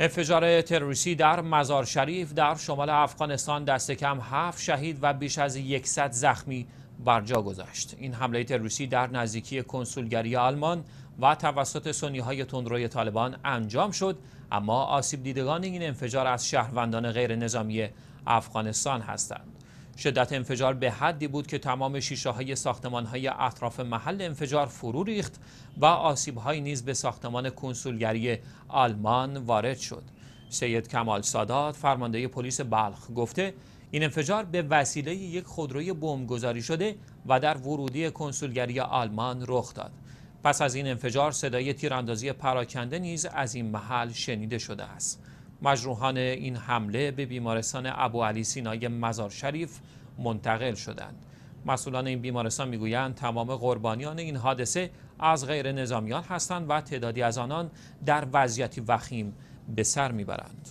انفجار تروریستی در مزار شریف در شمال افغانستان دست کم 7 شهید و بیش از 100 زخمی بر جا گذاشت این حمله تروریستی در نزدیکی کنسولگری آلمان و توسط سنی های تندروی طالبان انجام شد اما آسیب دیدگان این انفجار از شهروندان غیر نظامی افغانستان هستند شدت انفجار به حدی بود که تمام شیشه های ساختمان های اطراف محل انفجار فرو ریخت و آسیب های نیز به ساختمان کنسولگری آلمان وارد شد. سید کمال سادات فرمانده پلیس بلخ گفته این انفجار به وسیله یک خودروی بمبگذاری شده و در ورودی کنسولگری آلمان رخ داد. پس از این انفجار صدای تیراندازی پراکنده نیز از این محل شنیده شده است. مجروحان این حمله به بیمارستان ابو علی سینای مزار شریف منتقل شدند مسئولان این بیمارستان میگویند تمام قربانیان این حادثه از غیر نظامیان هستند و تعدادی از آنان در وضعیتی وخیم به سر میبرند